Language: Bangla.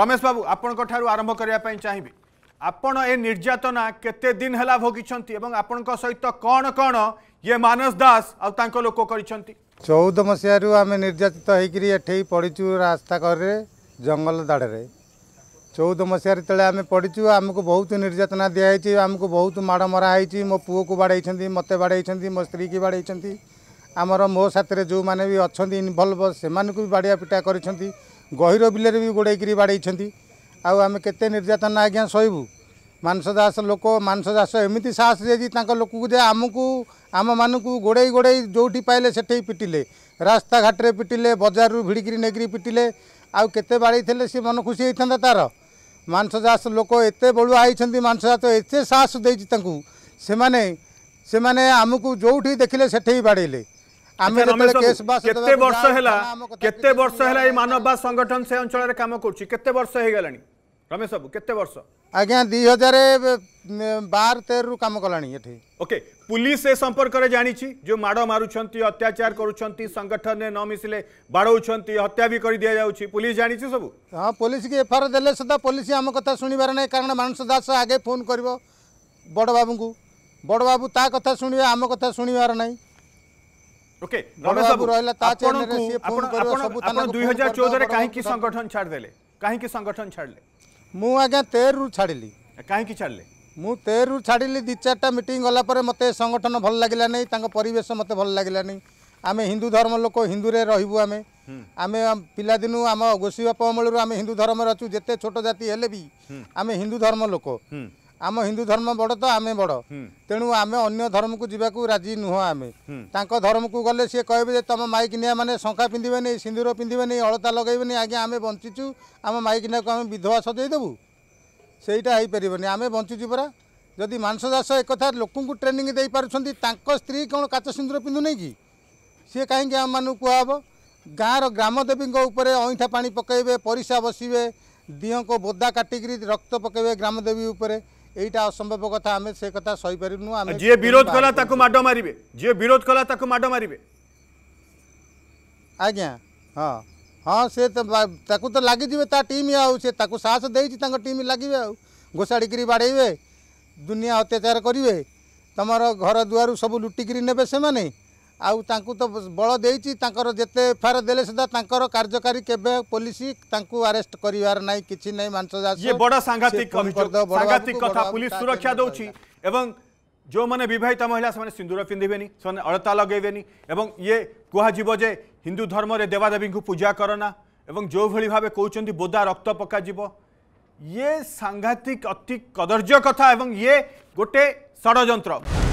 রমেশ বাবু আপনার আরম্ভ করা চাহিবি আপন এ নির্যাতনা কেতে দিন হেলা ভোগিছেন এবং আপনার সহিত কণ কণ ইয়ে মানস দাস আঙ্ক লোক করছেন চৌদ মশারু আমি নির্যাতিত হয়েকি এঠেই পড়িছু রাস্তা করে জঙ্গল দাড়ে চৌদ মশার যেতে আমি পড়িছু আমি বহুত নির্যাতনা দিয়া হয়েছি আমি বহুত মাড় মরা হয়েছি মো পুকু বাড়াইছেন মতো বাড়াইছেন মো স্ত্রীকে বাড়াইছেন আমার মো সাথে যে অনেক অনভলভ সে বাড়িয়া পিটা করেছেন ଗହିର ବିଲରେ ବି ଗୋଡ଼େଇକିରି ବାଡ଼େଇଛନ୍ତି ଆଉ ଆମେ କେତେ ନିର୍ଯାତନା ଆଜ୍ଞା ସହିବୁ ମାନସ ଦାସ ଲୋକ ମାନସ ଦାସ ଏମିତି ସାହସ ଦେଇଛି ତାଙ୍କ ଲୋକକୁ ଯେ ଆମକୁ ଆମମାନଙ୍କୁ ଗୋଡ଼େଇ ଗୋଡ଼େଇ ଯେଉଁଠି ପାଇଲେ ସେଠି ପିଟିଲେ ରାସ୍ତାଘାଟରେ ପିଟିଲେ ବଜାରରୁ ଭିଡ଼ିକିରି ନେଇକିରି ପିଟିଲେ ଆଉ କେତେ ବାଡ଼େଇଥିଲେ ସେ ମନ ଖୁସି ହେଇଥାନ୍ତା ତା'ର ମାନସ ଦାସ ଲୋକ ଏତେ ବଳୁଆ ହେଇଛନ୍ତି ମାନସ ଦାସ ଏତେ ସାହସ ଦେଇଛି ତାଙ୍କୁ ସେମାନେ ସେମାନେ ଆମକୁ ଯେଉଁଠି ଦେଖିଲେ ସେଠି ବାଡ଼େଇଲେ କେତେ ବର୍ଷ ହେଲା କେତେ ବର୍ଷ ହେଲା ଏଇ ମାନବବାଦ ସଂଗଠନ ସେ ଅଞ୍ଚଳରେ କାମ କରୁଛି କେତେ ବର୍ଷ ହେଇଗଲାଣି ରମେଶ ବାବୁ କେତେ ବର୍ଷ ଆଜ୍ଞା ଦୁଇ ହଜାର ବାର ତେରରୁ କାମ କଲାଣି ଏଠି ଓକେ পুলিশ এ সম্পর্কে জাঁচি যে মাড় মারুচ্ছেন অত্যাচার করছেন সংগঠনে ন মিশিলে বাড়ছেন হত্যা বি করে দিয়া যাচ্ছে পুলিশ জাঁচি সব হ্যাঁ পুলিশ কি এফআইআর দেলে সুদ্ধা পুলিশ আম কথা শুণবার নাই কারণ মানস দাস আগে ফোন করব বড়বাবু বড়বাবু তা কথা শুণবে আম কথা শুণবার নাই ওকে রমেশ বাবু রহিলা তা চ্যানেলরে সিয়ে ফোন করিও সবু থানা আপন 2014 রে কাহি কি সংগঠন ছাড় দেলে কাহি কি সংগঠন ছাড়লে মু আগে 13 রু ছাড়িলি কাহি কি ছাড়লে মু 13 রু ছাড়িলি দি চারটা মিটিং গলা পরে মতে সংগঠন ভাল লাগিলা নাই তাঙ্ক পরিবেশ মতে ভাল লাগিলা নাই আমি হিন্দু ধর্ম লোক হিন্দুরে রহিবু আমি আমি পিলাদিনু আম গোসি বাপ অমলরু আমি হিন্দু ধর্মরে অছু যেতে ছোট জাতি হেলে বি আমি হিন্দু ধর্ম লোক ଆମ ହିନ୍ଦୁ ଧର୍ମ ବଡ଼ ତ ଆମେ ବଡ଼ ତେଣୁ ଆମେ ଅନ୍ୟ ଧର୍ମକୁ ଯିବାକୁ ରାଜି ନୁହଁ ଆମେ ତାଙ୍କ ଧର୍ମକୁ ଗଲେ ସିଏ କହିବେ ଯେ ତମ ମାଇକିନିଆ ମାନେ ଶଙ୍ଖା ପିନ୍ଧିବେନି ସିନ୍ଦୁର ପିନ୍ଧିବେନି ଅଳତା ଲଗେଇବେନି ଆଜ୍ଞା ଆମେ ବଞ୍ଚିଛୁ ଆମ ମାଇକିନିଆକୁ ଆମେ ବିଧବା ସଜେଇଦେବୁ ସେଇଟା ହେଇପାରିବନି ଆମେ ବଞ୍ଚିଛୁ ପରା ଯଦି ମାଂସ ଚାଷ ଏକଥା ଲୋକଙ୍କୁ ଟ୍ରେନିଂ ଦେଇପାରୁଛନ୍ତି ତାଙ୍କ ସ୍ତ୍ରୀ କ'ଣ କାଚ ସିନ୍ଦୁର ପିନ୍ଧୁନି କି ସିଏ କାହିଁକି ଆମମାନଙ୍କୁ କୁହାହେବ ଗାଁର ଗ୍ରାମଦେବୀଙ୍କ ଉପରେ ଅଇଁଠା ପାଣି ପକାଇବେ ପରିସା ବସିବେ ଦିଅଁଙ୍କ ବୋଦା କାଟିକିରି ରକ୍ତ ପକାଇବେ ଗ୍ରାମଦେବୀ ଉପରେ এইটা অসম্ভব কথা আমি সে কথা সহিপারিনু আমি যে বিরোধ কলা তাকে মাড মারিবে যে বিরোধ কলা তাকে মাড মারিবে আজ্ঞা হ্যাঁ হ্যাঁ সে তাকে তো লাগিযে তা টিম আউ সে তাকে সাহস দিয়েছি তাঙ্ক টিম লাগিবে আউ ঘোষাড়িকি বাড়াইবে দুনিয়া অত্যাচার করবে তোমার ঘর দুয়ার সব লুটিকি নেবে সেমানে ଆଉ ତାଙ୍କୁ ତ ବଳ ଦେଇଛି ତାଙ୍କର ଯେତେ ଏଫ୍ ଆଇ ଆର୍ ଦେଲେ ସୁଦ୍ଧା ତାଙ୍କର କାର୍ଯ୍ୟକାରୀ କେବେ ପୋଲିସ ତାଙ୍କୁ ଆରେଷ୍ଟ କରିବାର ନାହିଁ କିଛି ନାହିଁ ମାଂସଦାସ ବଡ଼ ସାଂଘାତିକ କଥା ପୁଲିସ ସୁରକ୍ଷା ଦେଉଛି ଏବଂ ଯେଉଁମାନେ ବିବାହିତ ମହିଳା ସେମାନେ ସିନ୍ଦୁର ପିନ୍ଧିବେନି ସେମାନେ ଅଳତା ଲଗେଇବେନି ଏବଂ ଇଏ କୁହାଯିବ ଯେ ହିନ୍ଦୁ ଧର୍ମରେ ଦେବାଦେବୀଙ୍କୁ ପୂଜା କରନା ଏବଂ ଯେଉଁଭଳି ଭାବେ କହୁଛନ୍ତି ବୋଦା ରକ୍ତ ପକାଯିବ ଇଏ ସାଂଘାତିକ ଅତି କଦର୍ଯ୍ୟ କଥା ଏବଂ ଇଏ ଗୋଟେ ଷଡ଼ଯନ୍ତ୍ର